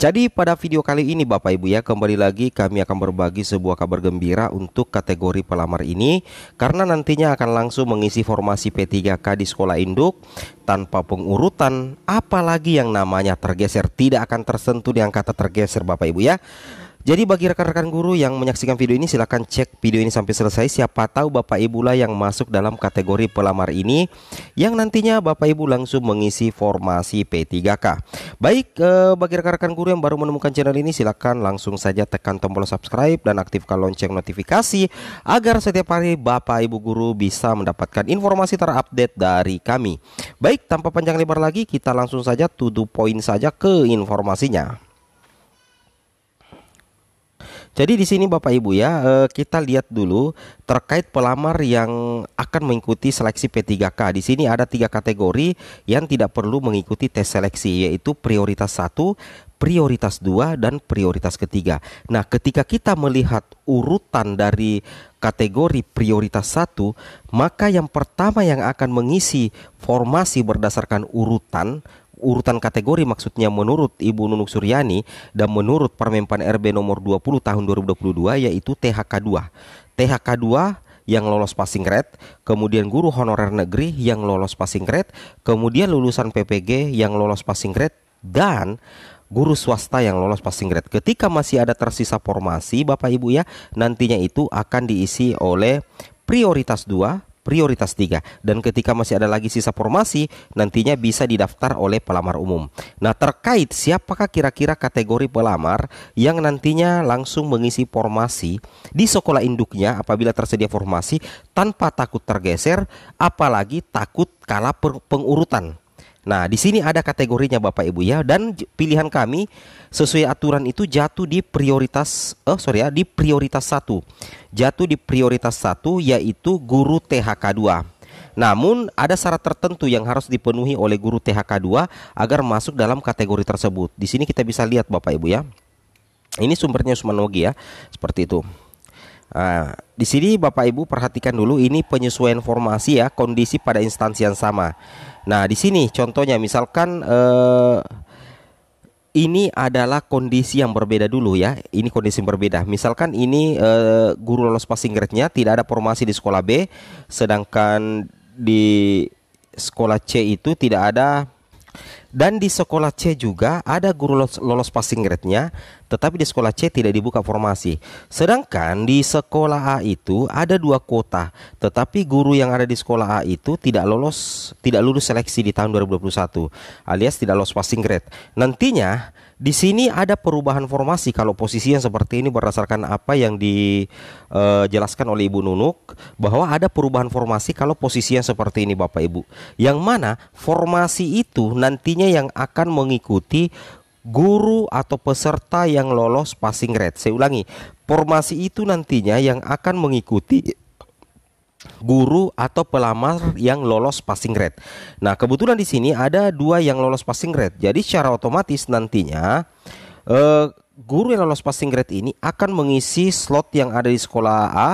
Jadi pada video kali ini Bapak Ibu ya kembali lagi kami akan berbagi sebuah kabar gembira untuk kategori pelamar ini karena nantinya akan langsung mengisi formasi P3K di sekolah induk tanpa pengurutan apalagi yang namanya tergeser tidak akan tersentuh di kata tergeser Bapak Ibu ya. Jadi bagi rekan-rekan guru yang menyaksikan video ini silahkan cek video ini sampai selesai Siapa tahu Bapak Ibu lah yang masuk dalam kategori pelamar ini Yang nantinya Bapak Ibu langsung mengisi formasi P3K Baik eh, bagi rekan-rekan guru yang baru menemukan channel ini silahkan langsung saja tekan tombol subscribe Dan aktifkan lonceng notifikasi Agar setiap hari Bapak Ibu guru bisa mendapatkan informasi terupdate dari kami Baik tanpa panjang lebar lagi kita langsung saja to poin saja ke informasinya jadi di sini Bapak Ibu ya, eh, kita lihat dulu terkait pelamar yang akan mengikuti seleksi P3K. Di sini ada tiga kategori yang tidak perlu mengikuti tes seleksi yaitu prioritas satu, prioritas dua, dan prioritas ketiga. Nah, ketika kita melihat urutan dari kategori prioritas satu, maka yang pertama yang akan mengisi formasi berdasarkan urutan urutan kategori maksudnya menurut Ibu Nunuk Suryani dan menurut Permenpan RB nomor 20 tahun 2022 yaitu THK2. THK2 yang lolos passing grade, kemudian guru honorer negeri yang lolos passing grade, kemudian lulusan PPG yang lolos passing grade dan guru swasta yang lolos passing grade. Ketika masih ada tersisa formasi Bapak Ibu ya, nantinya itu akan diisi oleh prioritas 2 prioritas 3 dan ketika masih ada lagi sisa formasi nantinya bisa didaftar oleh pelamar umum. Nah, terkait siapakah kira-kira kategori pelamar yang nantinya langsung mengisi formasi di sekolah induknya apabila tersedia formasi tanpa takut tergeser apalagi takut kalah pengurutan. Nah, di sini ada kategorinya Bapak Ibu ya dan pilihan kami sesuai aturan itu jatuh di prioritas oh sorry ya, di prioritas 1. Jatuh di prioritas 1 yaitu guru THK2. Namun ada syarat tertentu yang harus dipenuhi oleh guru THK2 agar masuk dalam kategori tersebut. Di sini kita bisa lihat Bapak Ibu ya. Ini sumbernya Usmanogi ya, seperti itu. Nah, di sini Bapak Ibu perhatikan dulu ini penyesuaian formasi ya kondisi pada instansi yang sama. Nah, di sini contohnya misalkan eh, ini adalah kondisi yang berbeda dulu ya. Ini kondisi yang berbeda. Misalkan ini eh, guru lolos passing grade-nya tidak ada formasi di sekolah B sedangkan di sekolah C itu tidak ada dan di sekolah C juga ada guru lolos, lolos passing grade-nya, tetapi di sekolah C tidak dibuka formasi. Sedangkan di sekolah A itu ada dua kota, tetapi guru yang ada di sekolah A itu tidak lolos tidak lulus seleksi di tahun 2021, alias tidak lolos passing grade. Nantinya di sini ada perubahan formasi kalau posisi yang seperti ini berdasarkan apa yang dijelaskan eh, oleh Ibu Nunuk bahwa ada perubahan formasi kalau posisi yang seperti ini Bapak Ibu. Yang mana formasi itu nantinya yang akan mengikuti guru atau peserta yang lolos passing grade. Saya ulangi, formasi itu nantinya yang akan mengikuti guru atau pelamar yang lolos passing grade. Nah, kebetulan di sini ada dua yang lolos passing grade. Jadi secara otomatis nantinya uh, guru yang lolos passing grade ini akan mengisi slot yang ada di sekolah A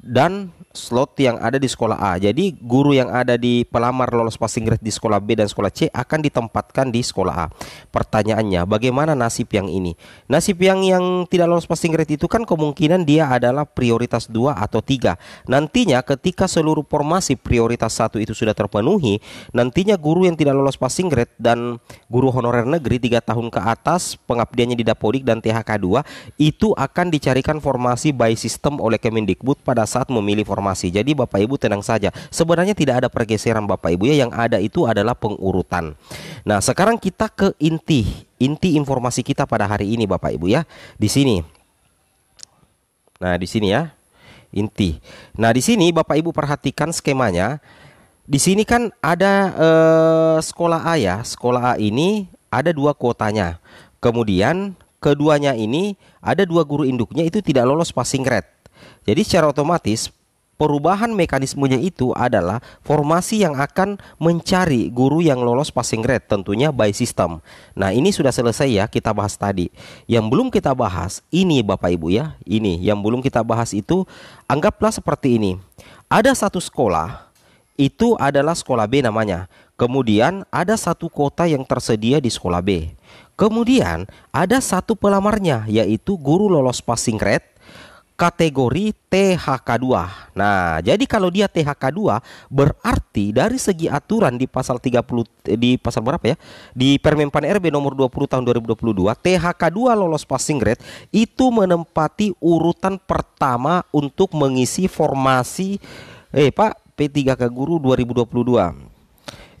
dan slot yang ada di sekolah A. Jadi guru yang ada di pelamar lolos passing grade di sekolah B dan sekolah C akan ditempatkan di sekolah A. Pertanyaannya, bagaimana nasib yang ini? Nasib yang yang tidak lolos passing grade itu kan kemungkinan dia adalah prioritas 2 atau 3. Nantinya ketika seluruh formasi prioritas 1 itu sudah terpenuhi, nantinya guru yang tidak lolos passing grade dan guru honorer negeri 3 tahun ke atas pengabdiannya di Dapodik dan THK 2 itu akan dicarikan formasi by system oleh Kemendikbud pada saat memilih formasi. Jadi Bapak Ibu tenang saja. Sebenarnya tidak ada pergeseran Bapak Ibu ya, yang ada itu adalah pengurutan. Nah, sekarang kita ke inti, inti informasi kita pada hari ini Bapak Ibu ya. Di sini. Nah, di sini ya. Inti. Nah, di sini Bapak Ibu perhatikan skemanya. Di sini kan ada eh, sekolah A ya. Sekolah A ini ada dua kuotanya. Kemudian keduanya ini ada dua guru induknya itu tidak lolos passing grade. Jadi secara otomatis perubahan mekanismenya itu adalah formasi yang akan mencari guru yang lolos passing grade tentunya by system. Nah, ini sudah selesai ya kita bahas tadi. Yang belum kita bahas ini Bapak Ibu ya, ini yang belum kita bahas itu anggaplah seperti ini. Ada satu sekolah itu adalah sekolah B namanya. Kemudian ada satu kota yang tersedia di sekolah B. Kemudian ada satu pelamarnya yaitu guru lolos passing grade kategori THK2. Nah, jadi kalau dia THK2 berarti dari segi aturan di pasal 30 eh, di pasal berapa ya? Di Permenpan RB nomor 20 tahun 2022, THK2 lolos passing grade itu menempati urutan pertama untuk mengisi formasi eh Pak P3K Guru 2022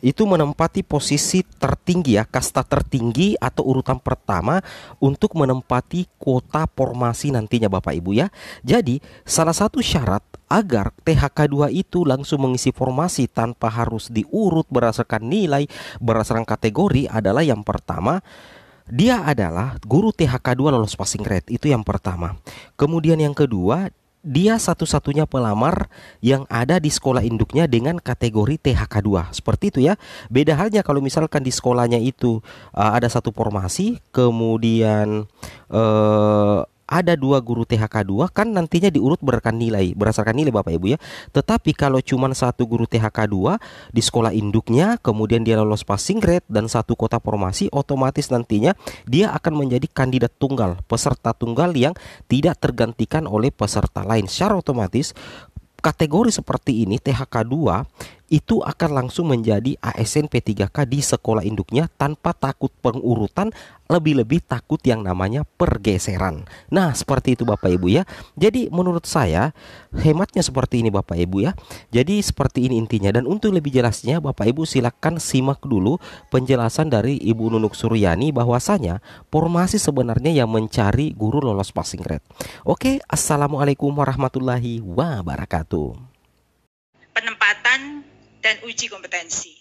itu menempati posisi tertinggi ya kasta tertinggi atau urutan pertama untuk menempati kuota formasi nantinya Bapak Ibu ya. Jadi salah satu syarat agar THK2 itu langsung mengisi formasi tanpa harus diurut berdasarkan nilai, berdasarkan kategori adalah yang pertama dia adalah guru THK2 lolos passing grade itu yang pertama. Kemudian yang kedua, dia satu-satunya pelamar yang ada di sekolah induknya dengan kategori THK 2 seperti itu ya beda halnya kalau misalkan di sekolahnya itu uh, ada satu formasi kemudian uh, ada dua guru THK2 kan nantinya diurut berdasarkan nilai, berdasarkan nilai Bapak Ibu ya. Tetapi kalau cuma satu guru THK2 di sekolah induknya, kemudian dia lolos passing grade dan satu kota formasi, otomatis nantinya dia akan menjadi kandidat tunggal, peserta tunggal yang tidak tergantikan oleh peserta lain. Secara otomatis kategori seperti ini THK2 itu akan langsung menjadi ASN P3K di sekolah induknya tanpa takut pengurutan, lebih-lebih takut yang namanya pergeseran. Nah, seperti itu Bapak Ibu ya. Jadi menurut saya hematnya seperti ini Bapak Ibu ya. Jadi seperti ini intinya dan untuk lebih jelasnya Bapak Ibu silakan simak dulu penjelasan dari Ibu Nunuk Suryani bahwasanya formasi sebenarnya yang mencari guru lolos passing grade. Oke, Assalamualaikum warahmatullahi wabarakatuh. Penempat dan uji kompetensi.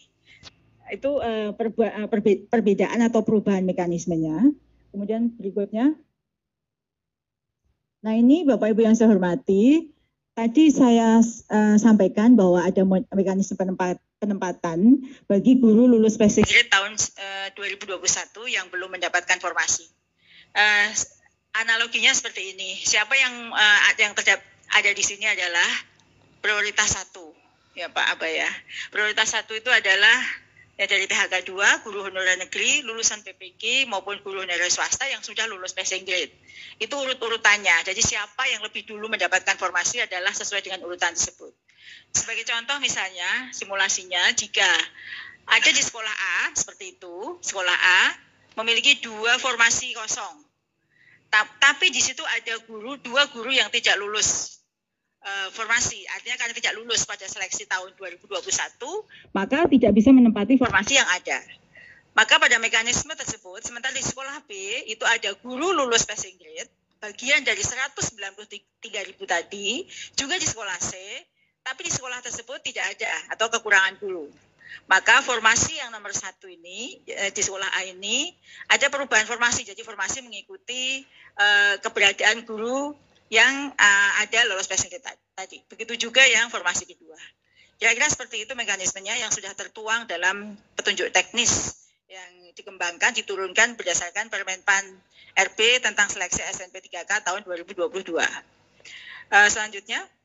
Itu uh, perbe perbedaan atau perubahan mekanismenya. Kemudian berikutnya. Nah ini Bapak Ibu yang saya hormati, tadi saya uh, sampaikan bahwa ada mekanisme penempat, penempatan bagi guru lulus spesifik tahun uh, 2021 yang belum mendapatkan formasi. Uh, analoginya seperti ini. Siapa yang uh, yang ada di sini adalah prioritas satu ya Pak Aba ya. Prioritas satu itu adalah ya dari PHK 2, guru honorer negeri, lulusan PPG maupun guru honorer swasta yang sudah lulus passing grade. Itu urut-urutannya. Jadi siapa yang lebih dulu mendapatkan formasi adalah sesuai dengan urutan tersebut. Sebagai contoh misalnya simulasinya jika ada di sekolah A seperti itu, sekolah A memiliki dua formasi kosong. tapi di situ ada guru, dua guru yang tidak lulus Eh, formasi, artinya karena tidak lulus pada seleksi tahun 2021, maka tidak bisa menempati formasi yang ada. Maka pada mekanisme tersebut, sementara di sekolah B itu ada guru lulus passing grade, bagian dari 193.000 tadi, juga di sekolah C, tapi di sekolah tersebut tidak ada atau kekurangan guru. Maka formasi yang nomor satu ini eh, di sekolah A ini ada perubahan formasi, jadi formasi mengikuti eh, keberadaan guru yang uh, ada lolos passing grade tadi. Begitu juga yang formasi kedua. Kira-kira seperti itu mekanismenya yang sudah tertuang dalam petunjuk teknis yang dikembangkan, diturunkan berdasarkan Permenpan RB tentang seleksi SNP 3K tahun 2022. Uh, eh, selanjutnya,